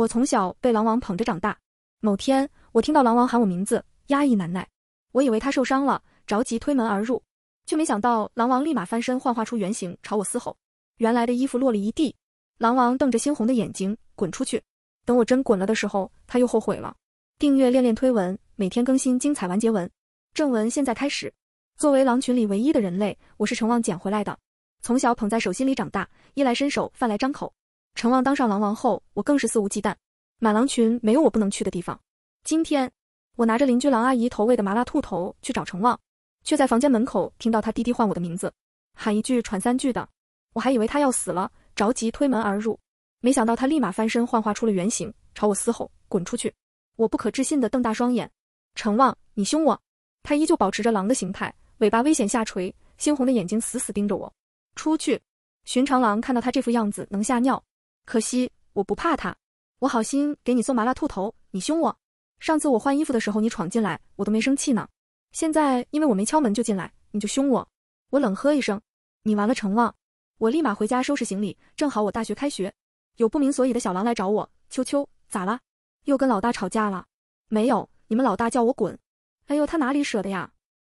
我从小被狼王捧着长大。某天，我听到狼王喊我名字，压抑难耐。我以为他受伤了，着急推门而入，却没想到狼王立马翻身幻化出原形，朝我嘶吼。原来的衣服落了一地。狼王瞪着猩红的眼睛，滚出去。等我真滚了的时候，他又后悔了。订阅恋恋推文，每天更新精彩完结文。正文现在开始。作为狼群里唯一的人类，我是成王捡回来的，从小捧在手心里长大，衣来伸手，饭来张口。成望当上狼王后，我更是肆无忌惮，满狼群没有我不能去的地方。今天，我拿着邻居狼阿姨投喂的麻辣兔头去找成旺，却在房间门口听到他滴滴唤我的名字，喊一句喘三句的。我还以为他要死了，着急推门而入，没想到他立马翻身幻化出了原形，朝我嘶吼：“滚出去！”我不可置信的瞪大双眼：“成旺，你凶我？”他依旧保持着狼的形态，尾巴危险下垂，猩红的眼睛死死盯着我。出去，寻常狼看到他这副样子能吓尿。可惜我不怕他，我好心给你送麻辣兔头，你凶我。上次我换衣服的时候你闯进来，我都没生气呢。现在因为我没敲门就进来，你就凶我。我冷喝一声，你完了，程望。我立马回家收拾行李，正好我大学开学，有不明所以的小狼来找我。秋秋，咋了？又跟老大吵架了？没有，你们老大叫我滚。哎呦，他哪里舍得呀？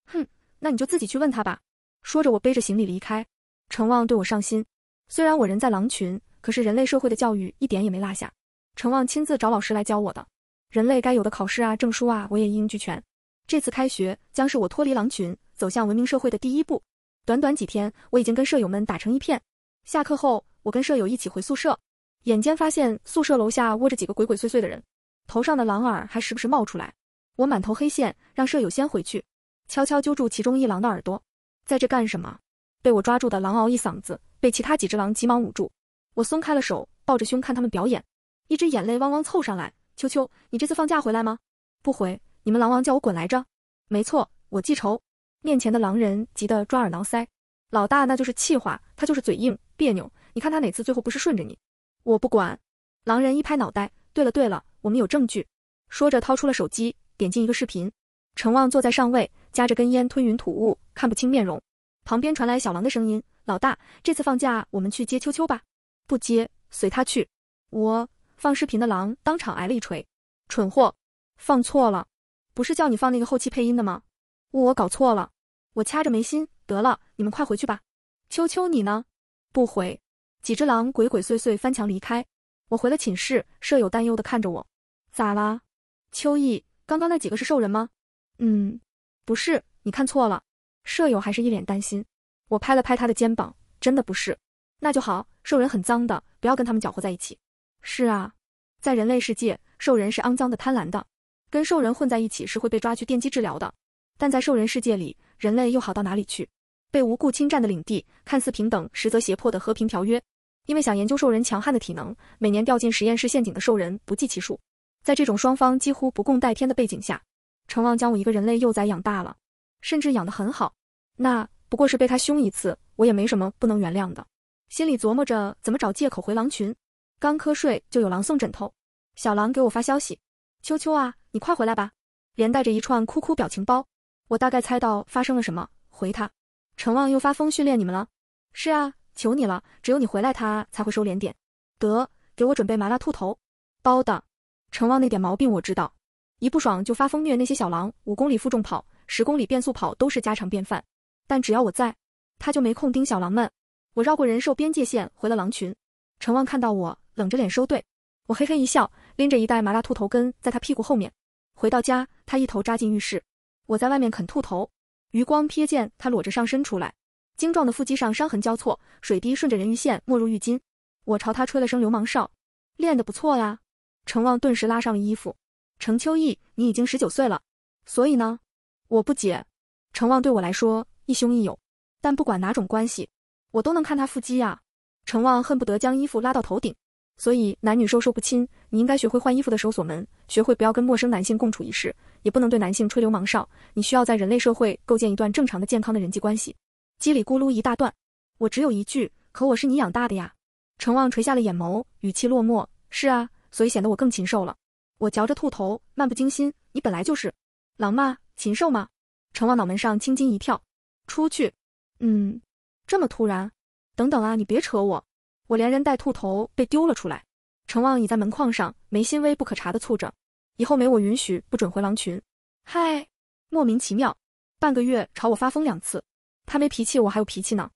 哼，那你就自己去问他吧。说着，我背着行李离开。程望对我上心，虽然我人在狼群。可是人类社会的教育一点也没落下，程望亲自找老师来教我的。人类该有的考试啊、证书啊，我也一应俱全。这次开学将是我脱离狼群、走向文明社会的第一步。短短几天，我已经跟舍友们打成一片。下课后，我跟舍友一起回宿舍，眼尖发现宿舍楼下窝着几个鬼鬼祟祟的人，头上的狼耳还时不时冒出来。我满头黑线，让舍友先回去，悄悄揪住其中一狼的耳朵，在这干什么？被我抓住的狼嗷一嗓子，被其他几只狼急忙捂住。我松开了手，抱着胸看他们表演，一只眼泪汪汪凑上来。秋秋，你这次放假回来吗？不回，你们狼王叫我滚来着。没错，我记仇。面前的狼人急得抓耳挠腮。老大那就是气话，他就是嘴硬别扭。你看他哪次最后不是顺着你？我不管。狼人一拍脑袋，对了对了，我们有证据。说着掏出了手机，点进一个视频。陈望坐在上位，夹着根烟吞云吐雾，看不清面容。旁边传来小狼的声音：老大，这次放假我们去接秋秋吧。不接，随他去。我放视频的狼当场挨了一锤。蠢货，放错了，不是叫你放那个后期配音的吗？我搞错了，我掐着眉心，得了，你们快回去吧。秋秋你呢？不回。几只狼鬼鬼祟祟翻墙离开。我回了寝室，舍友担忧的看着我，咋啦？秋意，刚刚那几个是兽人吗？嗯，不是，你看错了。舍友还是一脸担心，我拍了拍他的肩膀，真的不是。那就好，兽人很脏的，不要跟他们搅和在一起。是啊，在人类世界，兽人是肮脏的、贪婪的，跟兽人混在一起是会被抓去电击治疗的。但在兽人世界里，人类又好到哪里去？被无故侵占的领地，看似平等，实则胁迫的和平条约。因为想研究兽人强悍的体能，每年掉进实验室陷阱的兽人不计其数。在这种双方几乎不共戴天的背景下，成王将我一个人类幼崽养大了，甚至养得很好。那不过是被他凶一次，我也没什么不能原谅的。心里琢磨着怎么找借口回狼群，刚瞌睡就有狼送枕头。小狼给我发消息：“秋秋啊，你快回来吧。”连带着一串哭哭表情包。我大概猜到发生了什么，回他：“陈望又发疯训练你们了。”“是啊，求你了，只有你回来他才会收敛点。”“得，给我准备麻辣兔头。”“包的。”陈望那点毛病我知道，一不爽就发疯虐那些小狼。五公里负重跑、十公里变速跑都是家常便饭，但只要我在，他就没空盯小狼们。我绕过人兽边界线回了狼群，陈望看到我冷着脸收队，我嘿嘿一笑，拎着一袋麻辣兔头根在他屁股后面。回到家，他一头扎进浴室，我在外面啃兔头，余光瞥见他裸着上身出来，精壮的腹肌上伤痕交错，水滴顺着人鱼线没入浴巾。我朝他吹了声流氓哨，练得不错呀。陈望顿时拉上了衣服。程秋意，你已经十九岁了，所以呢？我不解，陈望对我来说一兄一友，但不管哪种关系。我都能看他腹肌呀，陈望恨不得将衣服拉到头顶。所以男女授受不亲，你应该学会换衣服的时候锁门，学会不要跟陌生男性共处一室，也不能对男性吹流氓哨。你需要在人类社会构建一段正常的、健康的人际关系。叽里咕噜一大段，我只有一句，可我是你养大的呀。陈望垂下了眼眸，语气落寞。是啊，所以显得我更禽兽了。我嚼着兔头，漫不经心。你本来就是狼吗？禽兽吗？陈望脑门上青筋一跳。出去。嗯。这么突然，等等啊！你别扯我，我连人带兔头被丢了出来。程望倚在门框上，眉心微不可察的蹙着。以后没我允许，不准回狼群。嗨，莫名其妙，半个月朝我发疯两次。他没脾气，我还有脾气呢。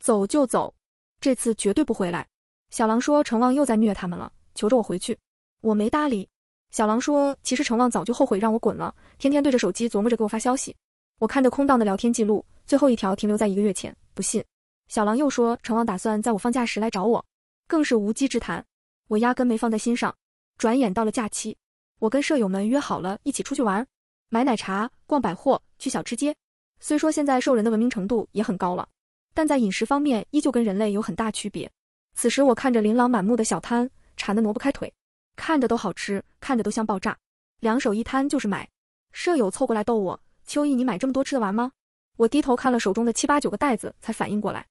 走就走，这次绝对不回来。小狼说，程望又在虐他们了，求着我回去，我没搭理。小狼说，其实程望早就后悔让我滚了，天天对着手机琢磨着给我发消息。我看着空荡的聊天记录，最后一条停留在一个月前，不信。小狼又说：“成王打算在我放假时来找我，更是无稽之谈。我压根没放在心上。转眼到了假期，我跟舍友们约好了一起出去玩，买奶茶、逛百货、去小吃街。虽说现在兽人的文明程度也很高了，但在饮食方面依旧跟人类有很大区别。此时我看着琳琅满目的小摊，馋得挪不开腿，看着都好吃，看着都像爆炸，两手一摊就是买。舍友凑过来逗我：“秋意，你买这么多，吃得完吗？”我低头看了手中的七八九个袋子，才反应过来。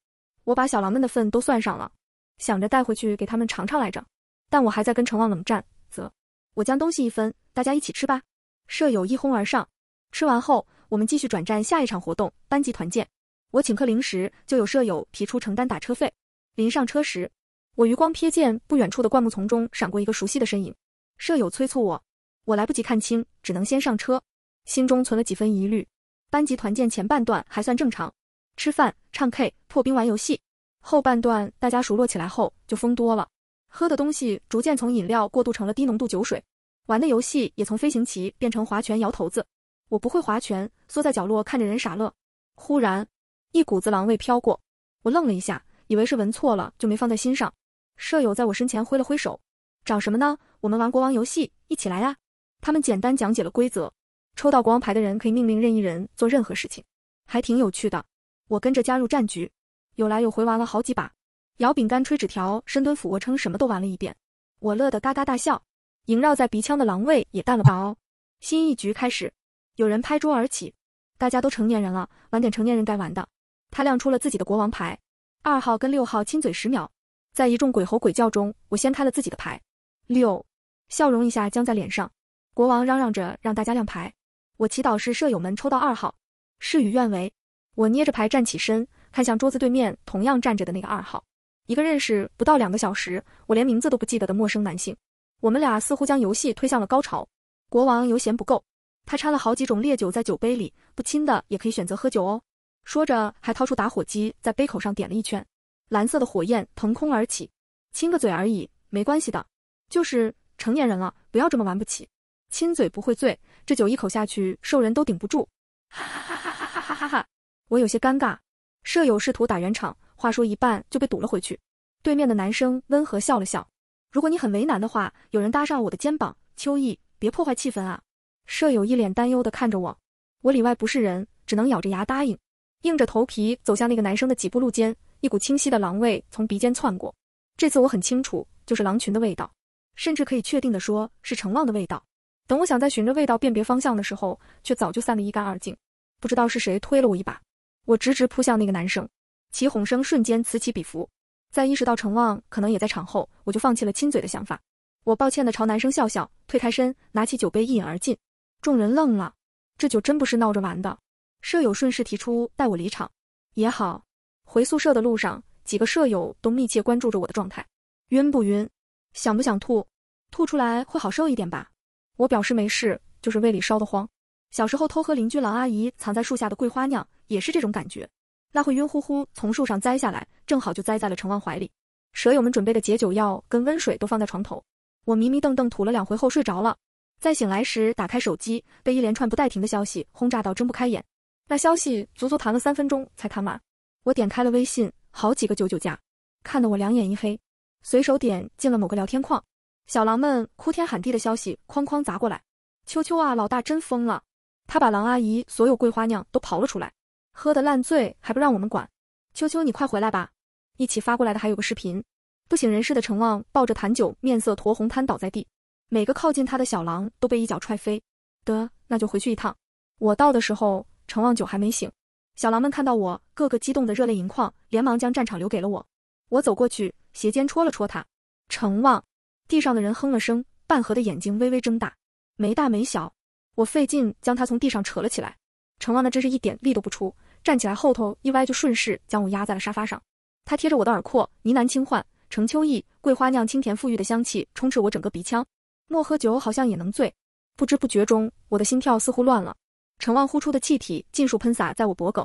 我把小狼们的份都算上了，想着带回去给他们尝尝来着。但我还在跟成旺冷战，则我将东西一分，大家一起吃吧。舍友一哄而上，吃完后，我们继续转战下一场活动——班级团建。我请客零食，就有舍友提出承担打车费。临上车时，我余光瞥见不远处的灌木丛中闪过一个熟悉的身影。舍友催促我，我来不及看清，只能先上车，心中存了几分疑虑。班级团建前半段还算正常。吃饭、唱 K、破冰、玩游戏，后半段大家熟络起来后就疯多了。喝的东西逐渐从饮料过渡成了低浓度酒水，玩的游戏也从飞行棋变成划拳、摇头子。我不会划拳，缩在角落看着人傻乐。忽然一股子狼味飘过，我愣了一下，以为是闻错了，就没放在心上。舍友在我身前挥了挥手，找什么呢？我们玩国王游戏，一起来呀！他们简单讲解了规则，抽到国王牌的人可以命令任意人做任何事情，还挺有趣的。我跟着加入战局，有来有回玩了好几把，摇饼干、吹纸条、深蹲、俯卧撑，什么都玩了一遍，我乐得嘎嘎大笑，萦绕在鼻腔的狼味也淡了淡哦。新一局开始，有人拍桌而起，大家都成年人了，玩点成年人该玩的。他亮出了自己的国王牌，二号跟六号亲嘴十秒，在一众鬼吼鬼叫中，我掀开了自己的牌，六，笑容一下僵在脸上。国王嚷嚷着让大家亮牌，我祈祷是舍友们抽到二号，事与愿违。我捏着牌站起身，看向桌子对面同样站着的那个二号，一个认识不到两个小时，我连名字都不记得的陌生男性。我们俩似乎将游戏推向了高潮。国王油嫌不够，他掺了好几种烈酒在酒杯里，不亲的也可以选择喝酒哦。说着，还掏出打火机在杯口上点了一圈，蓝色的火焰腾空而起。亲个嘴而已，没关系的，就是成年人了，不要这么玩不起。亲嘴不会醉，这酒一口下去，兽人都顶不住。哈哈哈哈哈哈哈哈哈哈。我有些尴尬，舍友试图打圆场，话说一半就被堵了回去。对面的男生温和笑了笑。如果你很为难的话，有人搭上我的肩膀。秋意，别破坏气氛啊！舍友一脸担忧的看着我，我里外不是人，只能咬着牙答应，硬着头皮走向那个男生的几步路间，一股清晰的狼味从鼻尖窜过。这次我很清楚，就是狼群的味道，甚至可以确定的说是成望的味道。等我想再循着味道辨别方向的时候，却早就散得一干二净。不知道是谁推了我一把。我直直扑向那个男生，起哄声瞬间此起彼伏。在意识到程望可能也在场后，我就放弃了亲嘴的想法。我抱歉地朝男生笑笑，退开身，拿起酒杯一饮而尽。众人愣了，这酒真不是闹着玩的。舍友顺势提出带我离场，也好。回宿舍的路上，几个舍友都密切关注着我的状态，晕不晕？想不想吐？吐出来会好受一点吧？我表示没事，就是胃里烧得慌。小时候偷喝邻居狼阿姨藏在树下的桂花酿，也是这种感觉，那会晕乎乎从树上栽下来，正好就栽在了成王怀里。舍友们准备的解酒药跟温水都放在床头，我迷迷瞪瞪吐了两回后睡着了。再醒来时，打开手机，被一连串不带停的消息轰炸到睁不开眼。那消息足足弹了三分钟才弹完，我点开了微信，好几个九九加，看得我两眼一黑，随手点进了某个聊天框，小狼们哭天喊地的消息哐哐砸过来，秋秋啊，老大真疯了！他把狼阿姨所有桂花酿都刨了出来，喝得烂醉，还不让我们管。秋秋，你快回来吧！一起发过来的还有个视频，不省人事的陈望抱着坛酒，面色酡红，瘫倒在地。每个靠近他的小狼都被一脚踹飞。得，那就回去一趟。我到的时候，陈望酒还没醒。小狼们看到我，个个激动得热泪盈眶，连忙将战场留给了我。我走过去，斜肩戳了戳他。陈望，地上的人哼了声，半合的眼睛微微睁大，没大没小。我费劲将他从地上扯了起来，程望那真是一点力都不出，站起来后头一歪就顺势将我压在了沙发上。他贴着我的耳廓呢喃轻唤，程秋意，桂花酿清甜馥郁的香气充斥我整个鼻腔。莫喝酒好像也能醉，不知不觉中我的心跳似乎乱了。程望呼出的气体尽数喷洒在我脖颈。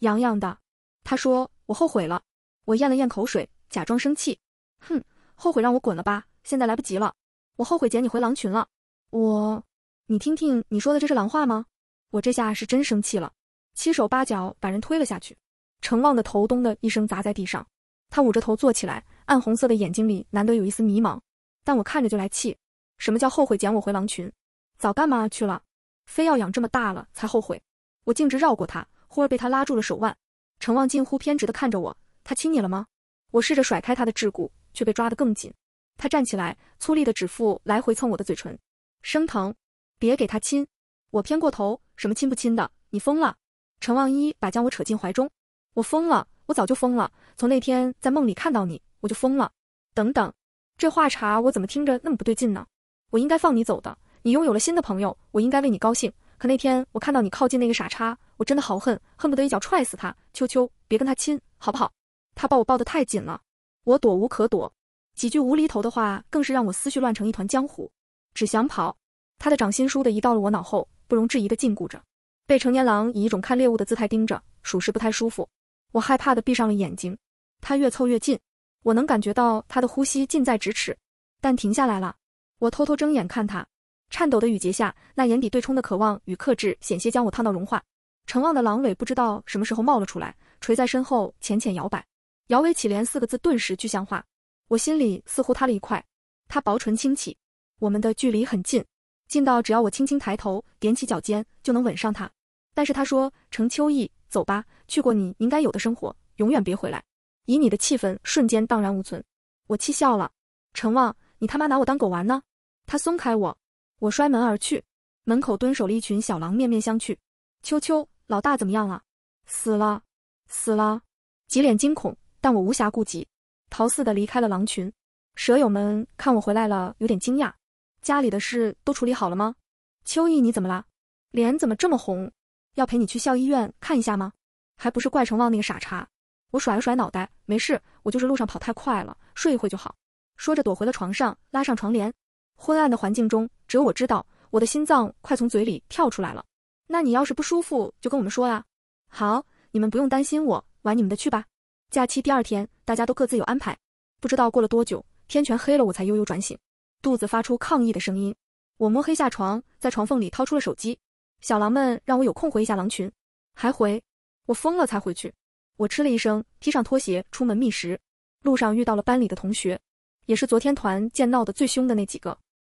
痒痒的。他说我后悔了。我咽了咽口水，假装生气，哼，后悔让我滚了吧，现在来不及了。我后悔捡你回狼群了。我。你听听，你说的这是狼话吗？我这下是真生气了，七手八脚把人推了下去。程望的头咚的一声砸在地上，他捂着头坐起来，暗红色的眼睛里难得有一丝迷茫。但我看着就来气，什么叫后悔捡我回狼群？早干嘛去了？非要养这么大了才后悔？我径直绕过他，忽而被他拉住了手腕。程望近乎偏执的看着我，他亲你了吗？我试着甩开他的桎梏，却被抓得更紧。他站起来，粗粝的指腹来回蹭我的嘴唇，生疼。别给他亲，我偏过头，什么亲不亲的，你疯了！陈望一把将我扯进怀中，我疯了，我早就疯了，从那天在梦里看到你，我就疯了。等等，这话茬我怎么听着那么不对劲呢？我应该放你走的，你拥有了新的朋友，我应该为你高兴。可那天我看到你靠近那个傻叉，我真的好恨，恨不得一脚踹死他。秋秋，别跟他亲，好不好？他抱我抱得太紧了，我躲无可躲，几句无厘头的话更是让我思绪乱成一团浆糊，只想跑。他的掌心倏地移到了我脑后，不容置疑的禁锢着，被成年狼以一种看猎物的姿态盯着，属实不太舒服。我害怕的闭上了眼睛，他越凑越近，我能感觉到他的呼吸近在咫尺，但停下来了。我偷偷睁眼看他，颤抖的雨结下，那眼底对冲的渴望与克制，险些将我烫到融化。成望的狼尾不知道什么时候冒了出来，垂在身后，浅浅摇摆。摇尾乞怜四个字顿时具象化，我心里似乎塌了一块。他薄唇轻启，我们的距离很近。近到只要我轻轻抬头，踮起脚尖就能吻上他。但是他说：“程秋意，走吧，去过你应该有的生活，永远别回来。”以你的气氛瞬间荡然无存，我气笑了。程望，你他妈拿我当狗玩呢？他松开我，我摔门而去。门口蹲守了一群小狼面面相觑。秋秋，老大怎么样了？死了，死了，几脸惊恐，但我无暇顾及，逃似的离开了狼群。舍友们看我回来了，有点惊讶。家里的事都处理好了吗？秋意，你怎么了？脸怎么这么红？要陪你去校医院看一下吗？还不是怪成旺那个傻叉！我甩了甩脑袋，没事，我就是路上跑太快了，睡一会就好。说着，躲回了床上，拉上床帘。昏暗的环境中，只有我知道，我的心脏快从嘴里跳出来了。那你要是不舒服，就跟我们说啊。好，你们不用担心我，玩你们的去吧。假期第二天，大家都各自有安排。不知道过了多久，天全黑了，我才悠悠转醒。肚子发出抗议的声音，我摸黑下床，在床缝里掏出了手机。小狼们让我有空回一下狼群，还回？我疯了才回去！我嗤了一声，披上拖鞋出门觅食。路上遇到了班里的同学，也是昨天团建闹得最凶的那几个。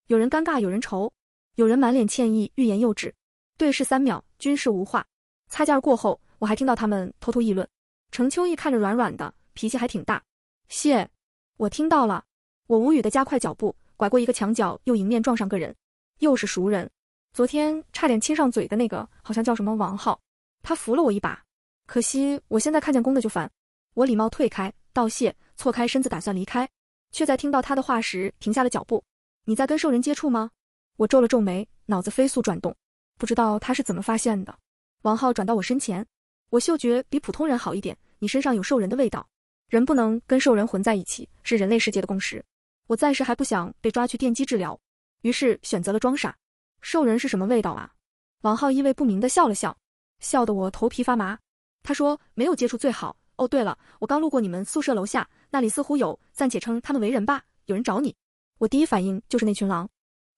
有人尴尬，有人愁，有人满脸歉意，欲言又止。对视三秒，均是无话。擦肩过后，我还听到他们偷偷议论。程秋意看着软软的，脾气还挺大。谢，我听到了。我无语的加快脚步。拐过一个墙角，又迎面撞上个人，又是熟人。昨天差点亲上嘴的那个，好像叫什么王浩。他扶了我一把，可惜我现在看见公的就烦。我礼貌退开，道谢，错开身子打算离开，却在听到他的话时停下了脚步。你在跟兽人接触吗？我皱了皱眉，脑子飞速转动，不知道他是怎么发现的。王浩转到我身前，我嗅觉比普通人好一点，你身上有兽人的味道。人不能跟兽人混在一起，是人类世界的共识。我暂时还不想被抓去电击治疗，于是选择了装傻。兽人是什么味道啊？王浩意味不明地笑了笑，笑得我头皮发麻。他说：“没有接触最好。”哦，对了，我刚路过你们宿舍楼下，那里似乎有，暂且称他们为人吧。有人找你，我第一反应就是那群狼，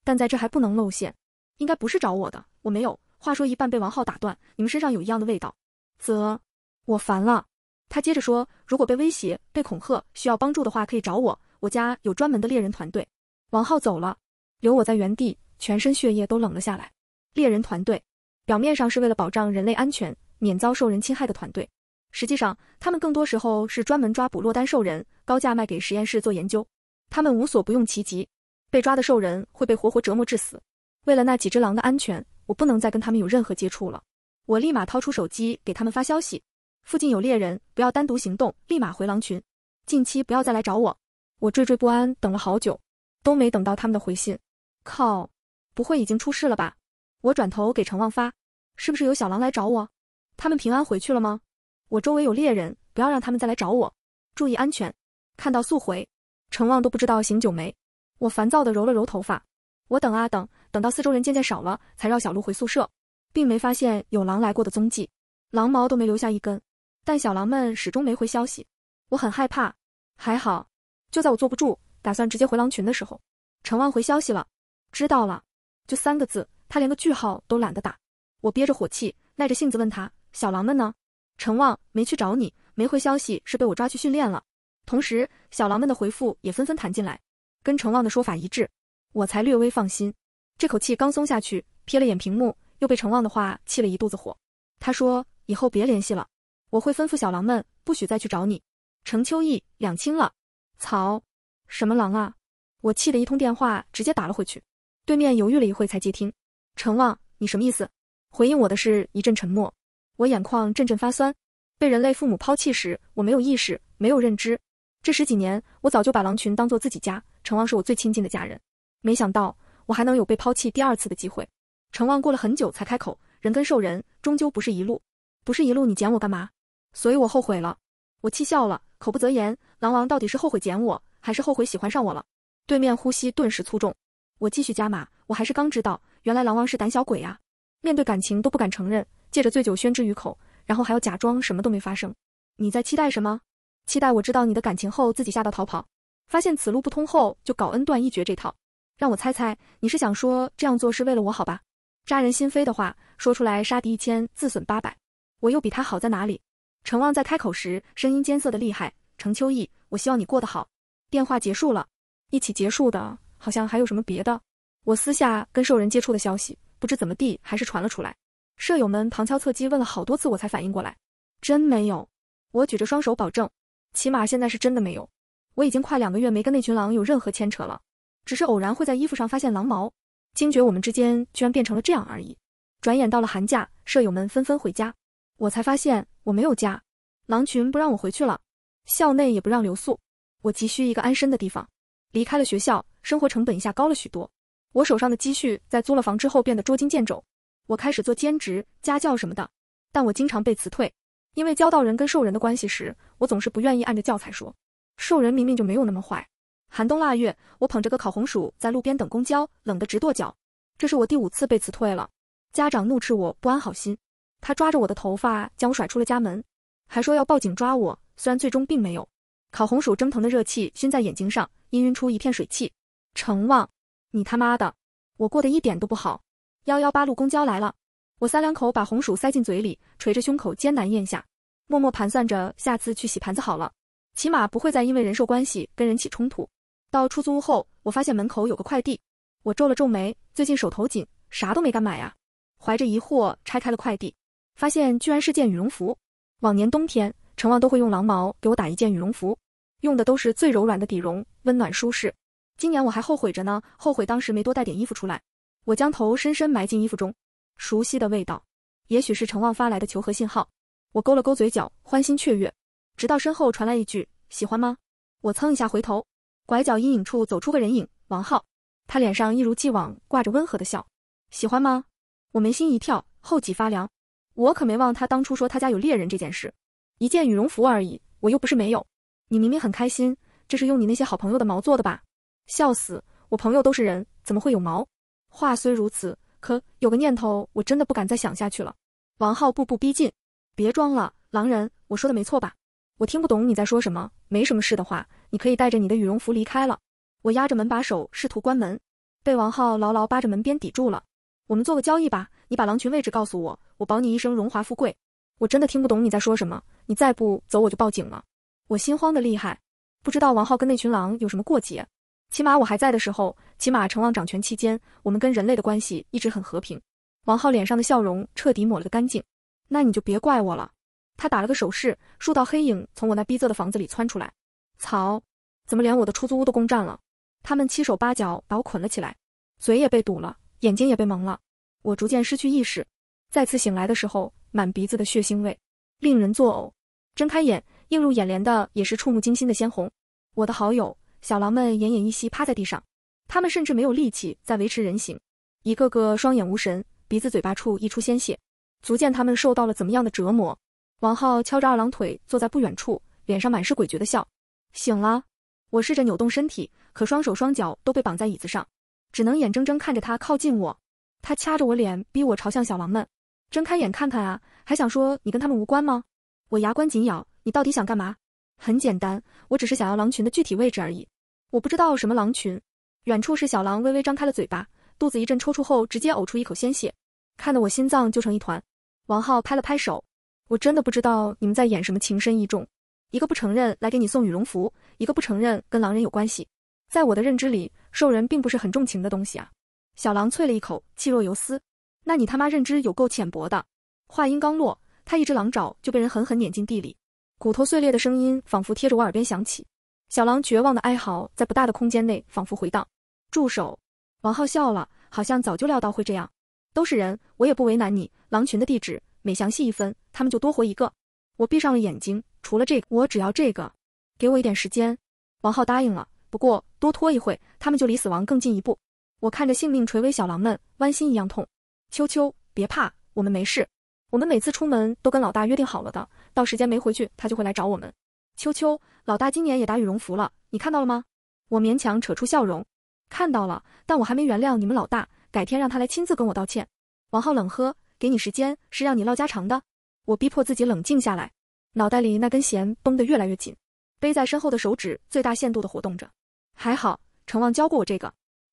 但在这还不能露馅，应该不是找我的。我没有。话说一半被王浩打断：“你们身上有一样的味道。”啧，我烦了。他接着说：“如果被威胁、被恐吓，需要帮助的话，可以找我。我家有专门的猎人团队。”王浩走了，留我在原地，全身血液都冷了下来。猎人团队表面上是为了保障人类安全，免遭受人侵害的团队，实际上他们更多时候是专门抓捕落单兽人，高价卖给实验室做研究。他们无所不用其极，被抓的兽人会被活活折磨致死。为了那几只狼的安全，我不能再跟他们有任何接触了。我立马掏出手机给他们发消息。附近有猎人，不要单独行动，立马回狼群。近期不要再来找我。我惴惴不安，等了好久，都没等到他们的回信。靠，不会已经出事了吧？我转头给陈望发，是不是有小狼来找我？他们平安回去了吗？我周围有猎人，不要让他们再来找我，注意安全。看到速回。陈望都不知道醒酒没。我烦躁的揉了揉头发。我等啊等，等到四周人渐渐少了，才绕小路回宿舍，并没发现有狼来过的踪迹，狼毛都没留下一根。但小狼们始终没回消息，我很害怕。还好，就在我坐不住，打算直接回狼群的时候，陈望回消息了。知道了，就三个字，他连个句号都懒得打。我憋着火气，耐着性子问他：“小狼们呢？”陈望没去找你，没回消息，是被我抓去训练了。同时，小狼们的回复也纷纷弹进来，跟陈望的说法一致，我才略微放心。这口气刚松下去，瞥了眼屏幕，又被陈望的话气了一肚子火。他说：“以后别联系了。”我会吩咐小狼们不许再去找你，程秋意，两清了。草，什么狼啊！我气得一通电话直接打了回去。对面犹豫了一会才接听。程望，你什么意思？回应我的是一阵沉默。我眼眶阵阵发酸。被人类父母抛弃时，我没有意识，没有认知。这十几年，我早就把狼群当做自己家。程望是我最亲近的家人。没想到我还能有被抛弃第二次的机会。程望过了很久才开口。人跟兽人终究不是一路，不是一路，你捡我干嘛？所以我后悔了，我气笑了，口不择言。狼王到底是后悔捡我，还是后悔喜欢上我了？对面呼吸顿时粗重，我继续加码。我还是刚知道，原来狼王是胆小鬼呀，面对感情都不敢承认，借着醉酒宣之于口，然后还要假装什么都没发生。你在期待什么？期待我知道你的感情后自己吓到逃跑，发现此路不通后就搞恩断义绝这套？让我猜猜，你是想说这样做是为了我好吧？扎人心扉的话说出来，杀敌一千，自损八百。我又比他好在哪里？陈望在开口时，声音艰涩的厉害。程秋意，我希望你过得好。电话结束了，一起结束的，好像还有什么别的。我私下跟兽人接触的消息，不知怎么地还是传了出来。舍友们旁敲侧击问了好多次，我才反应过来，真没有。我举着双手保证，起码现在是真的没有。我已经快两个月没跟那群狼有任何牵扯了，只是偶然会在衣服上发现狼毛，惊觉我们之间居然变成了这样而已。转眼到了寒假，舍友们纷纷回家，我才发现。我没有家，狼群不让我回去了，校内也不让留宿，我急需一个安身的地方。离开了学校，生活成本一下高了许多，我手上的积蓄在租了房之后变得捉襟见肘。我开始做兼职，家教什么的，但我经常被辞退，因为教到人跟兽人的关系时，我总是不愿意按着教材说，兽人明明就没有那么坏。寒冬腊月，我捧着个烤红薯在路边等公交，冷得直跺脚。这是我第五次被辞退了，家长怒斥我不安好心。他抓着我的头发，将我甩出了家门，还说要报警抓我。虽然最终并没有。烤红薯蒸腾的热气熏在眼睛上，氤氲出一片水汽。程望，你他妈的！我过得一点都不好。幺幺八路公交来了，我三两口把红薯塞进嘴里，捶着胸口艰难咽下，默默盘算着下次去洗盘子好了，起码不会再因为人兽关系跟人起冲突。到出租屋后，我发现门口有个快递，我皱了皱眉，最近手头紧，啥都没敢买呀。怀着疑惑拆开了快递。发现居然是件羽绒服。往年冬天，陈望都会用狼毛给我打一件羽绒服，用的都是最柔软的底绒，温暖舒适。今年我还后悔着呢，后悔当时没多带点衣服出来。我将头深深埋进衣服中，熟悉的味道，也许是陈望发来的求和信号。我勾了勾嘴角，欢欣雀跃。直到身后传来一句：“喜欢吗？”我蹭一下回头，拐角阴影处走出个人影，王浩。他脸上一如既往挂着温和的笑：“喜欢吗？”我眉心一跳，后脊发凉。我可没忘他当初说他家有猎人这件事，一件羽绒服而已，我又不是没有。你明明很开心，这是用你那些好朋友的毛做的吧？笑死，我朋友都是人，怎么会有毛？话虽如此，可有个念头我真的不敢再想下去了。王浩步步逼近，别装了，狼人，我说的没错吧？我听不懂你在说什么。没什么事的话，你可以带着你的羽绒服离开了。我压着门把手试图关门，被王浩牢牢扒着门边抵住了。我们做个交易吧，你把狼群位置告诉我。我保你一生荣华富贵。我真的听不懂你在说什么。你再不走，我就报警了。我心慌的厉害，不知道王浩跟那群狼有什么过节。起码我还在的时候，起码成王掌权期间，我们跟人类的关系一直很和平。王浩脸上的笑容彻底抹了个干净。那你就别怪我了。他打了个手势，数道黑影从我那逼仄的房子里窜出来。操！怎么连我的出租屋都攻占了？他们七手八脚把我捆了起来，嘴也被堵了，眼睛也被蒙了。我逐渐失去意识。再次醒来的时候，满鼻子的血腥味，令人作呕。睁开眼，映入眼帘的也是触目惊心的鲜红。我的好友小狼们奄奄一息趴在地上，他们甚至没有力气再维持人形，一个个双眼无神，鼻子嘴巴处溢出鲜血，足见他们受到了怎么样的折磨。王浩翘着二郎腿坐在不远处，脸上满是诡谲的笑。醒了，我试着扭动身体，可双手双脚都被绑在椅子上，只能眼睁睁看着他靠近我。他掐着我脸，逼我朝向小狼们。睁开眼看看啊，还想说你跟他们无关吗？我牙关紧咬，你到底想干嘛？很简单，我只是想要狼群的具体位置而已。我不知道什么狼群。远处是小狼微微张开了嘴巴，肚子一阵抽搐后直接呕出一口鲜血，看得我心脏揪成一团。王浩拍了拍手，我真的不知道你们在演什么情深意重。一个不承认来给你送羽绒服，一个不承认跟狼人有关系。在我的认知里，兽人并不是很重情的东西啊。小狼啐了一口，气若游丝。那你他妈认知有够浅薄的！话音刚落，他一只狼爪就被人狠狠碾进地里，骨头碎裂的声音仿佛贴着我耳边响起，小狼绝望的哀嚎在不大的空间内仿佛回荡。住手！王浩笑了，好像早就料到会这样。都是人，我也不为难你。狼群的地址每详细一分，他们就多活一个。我闭上了眼睛，除了这个，我只要这个。给我一点时间。王浩答应了，不过多拖一会，他们就离死亡更进一步。我看着性命垂危小狼们，剜心一样痛。秋秋，别怕，我们没事。我们每次出门都跟老大约定好了的，到时间没回去，他就会来找我们。秋秋，老大今年也打羽绒服了，你看到了吗？我勉强扯出笑容，看到了，但我还没原谅你们老大，改天让他来亲自跟我道歉。王浩冷喝，给你时间是让你唠家常的。我逼迫自己冷静下来，脑袋里那根弦绷得越来越紧，背在身后的手指最大限度的活动着，还好，程望教过我这个。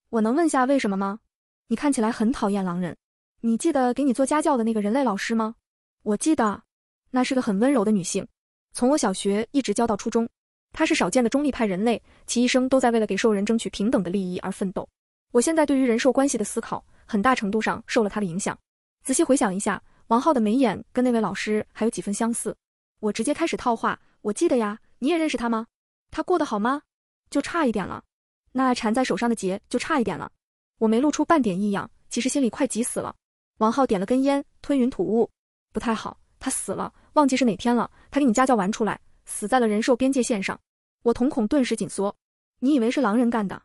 我能问下为什么吗？你看起来很讨厌狼人。你记得给你做家教的那个人类老师吗？我记得，那是个很温柔的女性，从我小学一直教到初中。她是少见的中立派人类，其一生都在为了给兽人争取平等的利益而奋斗。我现在对于人兽关系的思考，很大程度上受了她的影响。仔细回想一下，王浩的眉眼跟那位老师还有几分相似。我直接开始套话，我记得呀，你也认识他吗？他过得好吗？就差一点了，那缠在手上的结就差一点了。我没露出半点异样，其实心里快急死了。王浩点了根烟，吞云吐雾，不太好。他死了，忘记是哪天了。他给你家教完出来，死在了人兽边界线上。我瞳孔顿时紧缩。你以为是狼人干的？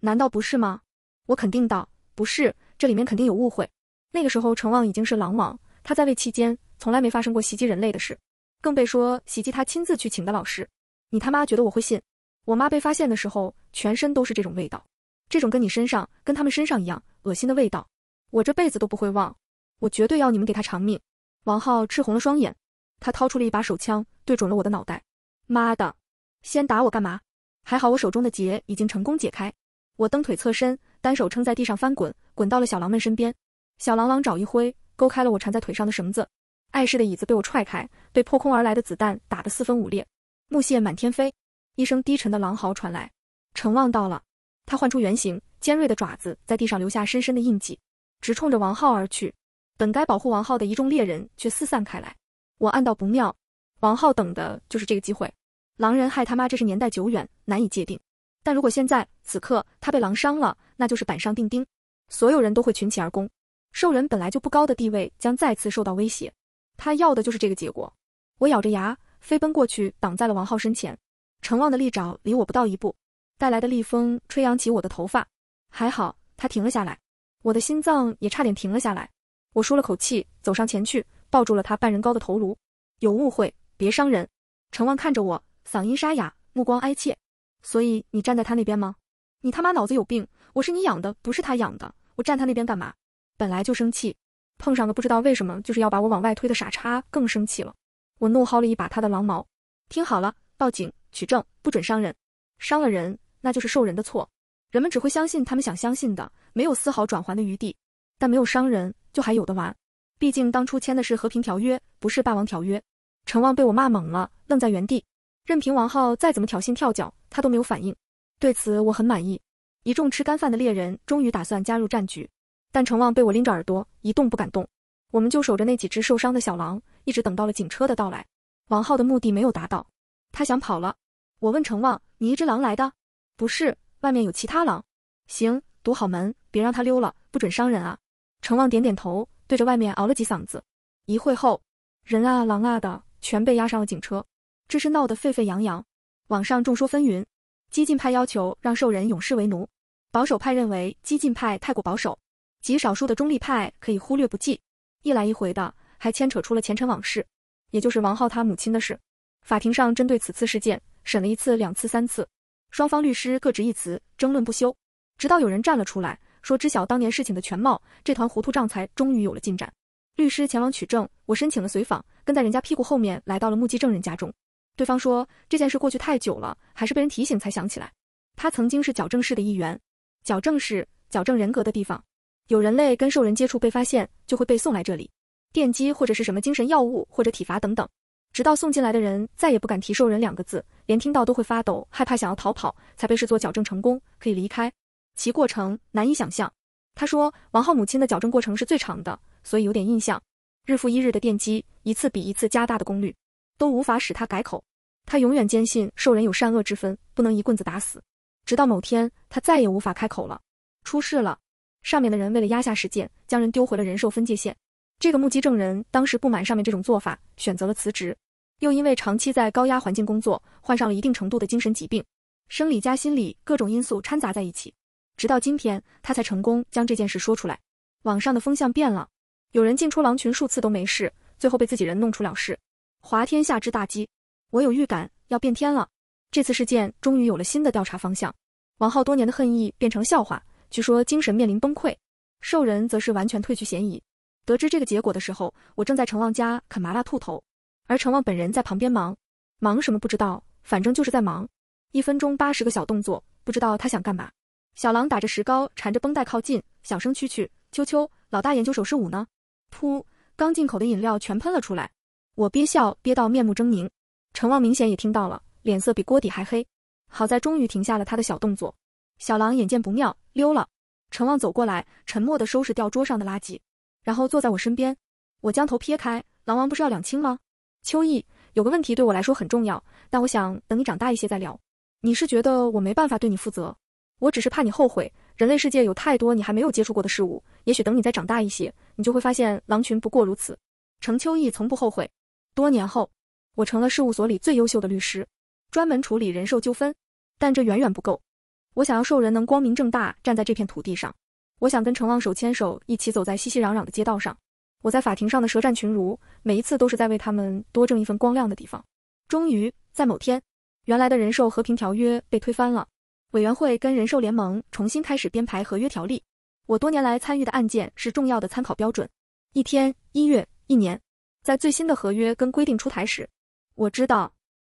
难道不是吗？我肯定道，不是。这里面肯定有误会。那个时候，成望已经是狼王，他在位期间从来没发生过袭击人类的事，更被说袭击他亲自去请的老师。你他妈觉得我会信？我妈被发现的时候，全身都是这种味道，这种跟你身上、跟他们身上一样恶心的味道。我这辈子都不会忘，我绝对要你们给他偿命！王浩赤红了双眼，他掏出了一把手枪，对准了我的脑袋。妈的，先打我干嘛？还好我手中的结已经成功解开，我蹬腿侧身，单手撑在地上翻滚，滚到了小狼们身边。小狼狼爪一挥，勾开了我缠在腿上的绳子。碍事的椅子被我踹开，被破空而来的子弹打得四分五裂，木屑满天飞。一声低沉的狼嚎传来，成望到了，他唤出原形，尖锐的爪子在地上留下深深的印记。直冲着王浩而去，本该保护王浩的一众猎人却四散开来。我暗道不妙，王浩等的就是这个机会。狼人害他妈这是年代久远，难以界定。但如果现在此刻他被狼伤了，那就是板上钉钉，所有人都会群起而攻。兽人本来就不高的地位将再次受到威胁，他要的就是这个结果。我咬着牙飞奔过去，挡在了王浩身前。成望的利爪离我不到一步，带来的利风吹扬起我的头发，还好他停了下来。我的心脏也差点停了下来，我舒了口气，走上前去，抱住了他半人高的头颅。有误会，别伤人。程望看着我，嗓音沙哑，目光哀切。所以你站在他那边吗？你他妈脑子有病！我是你养的，不是他养的，我站他那边干嘛？本来就生气，碰上个不知道为什么就是要把我往外推的傻叉，更生气了。我怒薅了一把他的狼毛，听好了，报警取证，不准伤人，伤了人那就是受人的错。人们只会相信他们想相信的，没有丝毫转圜的余地。但没有伤人，就还有的玩。毕竟当初签的是和平条约，不是霸王条约。陈望被我骂懵了，愣在原地，任凭王浩再怎么挑衅跳脚，他都没有反应。对此我很满意。一众吃干饭的猎人终于打算加入战局，但陈望被我拎着耳朵一动不敢动。我们就守着那几只受伤的小狼，一直等到了警车的到来。王浩的目的没有达到，他想跑了。我问陈望：“你一只狼来的？”“不是。”外面有其他狼，行，堵好门，别让他溜了，不准伤人啊！成旺点点头，对着外面嗷了几嗓子。一会后，人啊，狼啊的，全被押上了警车，这是闹得沸沸扬扬，网上众说纷纭。激进派要求让兽人永世为奴，保守派认为激进派太过保守，极少数的中立派可以忽略不计。一来一回的，还牵扯出了前尘往事，也就是王浩他母亲的事。法庭上针对此次事件，审了一次、两次、三次。双方律师各执一词，争论不休，直到有人站了出来，说知晓当年事情的全貌，这团糊涂账才终于有了进展。律师前往取证，我申请了随访，跟在人家屁股后面来到了目击证人家中。对方说这件事过去太久了，还是被人提醒才想起来。他曾经是矫正室的一员，矫正室矫正人格的地方，有人类跟兽人接触被发现，就会被送来这里，电击或者是什么精神药物或者体罚等等。直到送进来的人再也不敢提“兽人”两个字，连听到都会发抖，害怕想要逃跑，才被视作矫正成功，可以离开。其过程难以想象。他说，王浩母亲的矫正过程是最长的，所以有点印象。日复一日的电击，一次比一次加大，的功率都无法使他改口。他永远坚信兽人有善恶之分，不能一棍子打死。直到某天，他再也无法开口了，出事了。上面的人为了压下事件，将人丢回了人兽分界线。这个目击证人当时不满上面这种做法，选择了辞职。又因为长期在高压环境工作，患上了一定程度的精神疾病，生理加心理各种因素掺杂在一起，直到今天他才成功将这件事说出来。网上的风向变了，有人进出狼群数次都没事，最后被自己人弄出了事，滑天下之大稽。我有预感要变天了。这次事件终于有了新的调查方向，王浩多年的恨意变成笑话，据说精神面临崩溃。兽人则是完全褪去嫌疑。得知这个结果的时候，我正在陈望家啃麻辣兔头。而陈望本人在旁边忙，忙什么不知道，反正就是在忙，一分钟八十个小动作，不知道他想干嘛。小狼打着石膏，缠着绷带靠近，小声蛐蛐，秋秋，老大研究手势舞呢。噗，刚进口的饮料全喷了出来，我憋笑憋到面目狰狞。陈望明显也听到了，脸色比锅底还黑。好在终于停下了他的小动作。小狼眼见不妙，溜了。陈望走过来，沉默地收拾掉桌上的垃圾，然后坐在我身边。我将头撇开，狼王不是要两清吗？秋意有个问题对我来说很重要，但我想等你长大一些再聊。你是觉得我没办法对你负责？我只是怕你后悔。人类世界有太多你还没有接触过的事物，也许等你再长大一些，你就会发现狼群不过如此。程秋意从不后悔。多年后，我成了事务所里最优秀的律师，专门处理人兽纠纷。但这远远不够。我想要兽人能光明正大站在这片土地上。我想跟程望手牵手一起走在熙熙攘攘的街道上。我在法庭上的舌战群儒，每一次都是在为他们多挣一份光亮的地方。终于在某天，原来的人寿和平条约被推翻了，委员会跟人寿联盟重新开始编排合约条例。我多年来参与的案件是重要的参考标准。一天，一月，一年，在最新的合约跟规定出台时，我知道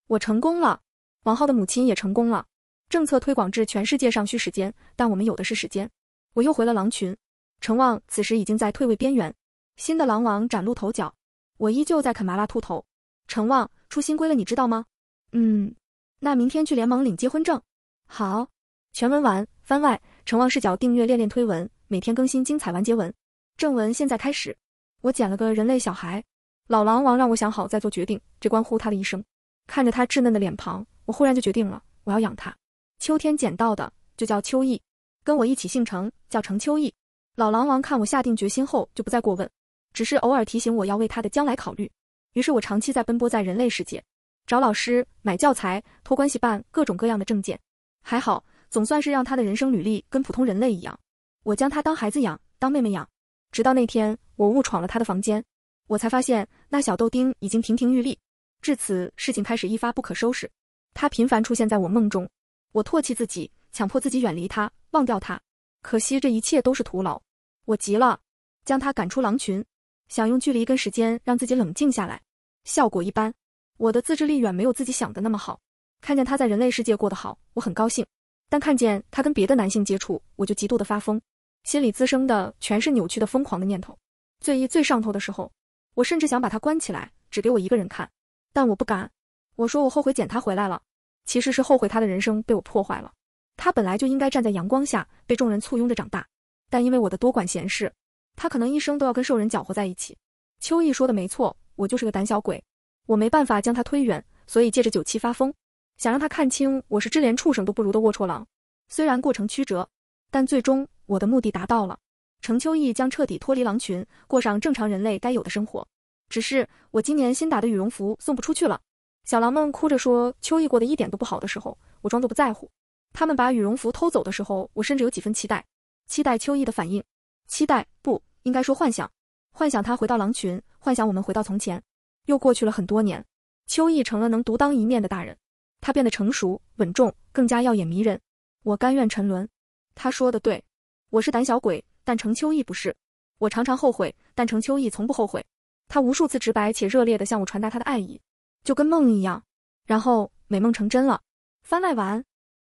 我成功了。王浩的母亲也成功了。政策推广至全世界尚需时间，但我们有的是时间。我又回了狼群，成望此时已经在退位边缘。新的狼王崭露头角，我依旧在啃麻辣兔头。成旺出新规了，你知道吗？嗯，那明天去联盟领结婚证。好，全文完。番外：成旺视角。订阅恋恋推文，每天更新精彩完结文。正文现在开始。我捡了个人类小孩，老狼王让我想好再做决定，这关乎他的一生。看着他稚嫩的脸庞，我忽然就决定了，我要养他。秋天捡到的，就叫秋意，跟我一起姓程，叫程秋意。老狼王看我下定决心后，就不再过问。只是偶尔提醒我要为他的将来考虑，于是我长期在奔波在人类世界，找老师、买教材、托关系办各种各样的证件，还好，总算是让他的人生履历跟普通人类一样。我将他当孩子养，当妹妹养，直到那天我误闯了他的房间，我才发现那小豆丁已经亭亭玉立。至此，事情开始一发不可收拾。他频繁出现在我梦中，我唾弃自己，强迫自己远离他，忘掉他。可惜这一切都是徒劳。我急了，将他赶出狼群。想用距离跟时间让自己冷静下来，效果一般。我的自制力远没有自己想的那么好。看见他在人类世界过得好，我很高兴；但看见他跟别的男性接触，我就极度的发疯，心里滋生的全是扭曲的、疯狂的念头。最意最上头的时候，我甚至想把他关起来，只给我一个人看。但我不敢。我说我后悔捡他回来了，其实是后悔他的人生被我破坏了。他本来就应该站在阳光下，被众人簇拥着长大，但因为我的多管闲事。他可能一生都要跟兽人搅和在一起。秋意说的没错，我就是个胆小鬼，我没办法将他推远，所以借着酒气发疯，想让他看清我是连畜生都不如的龌龊狼。虽然过程曲折，但最终我的目的达到了。程秋意将彻底脱离狼群，过上正常人类该有的生活。只是我今年新打的羽绒服送不出去了。小狼们哭着说秋意过得一点都不好的时候，我装作不在乎；他们把羽绒服偷走的时候，我甚至有几分期待，期待秋意的反应，期待不。应该说幻想，幻想他回到狼群，幻想我们回到从前。又过去了很多年，秋意成了能独当一面的大人。他变得成熟稳重，更加耀眼迷人。我甘愿沉沦。他说的对，我是胆小鬼，但程秋意不是。我常常后悔，但程秋意从不后悔。他无数次直白且热烈的向我传达他的爱意，就跟梦一样。然后美梦成真了。番外完。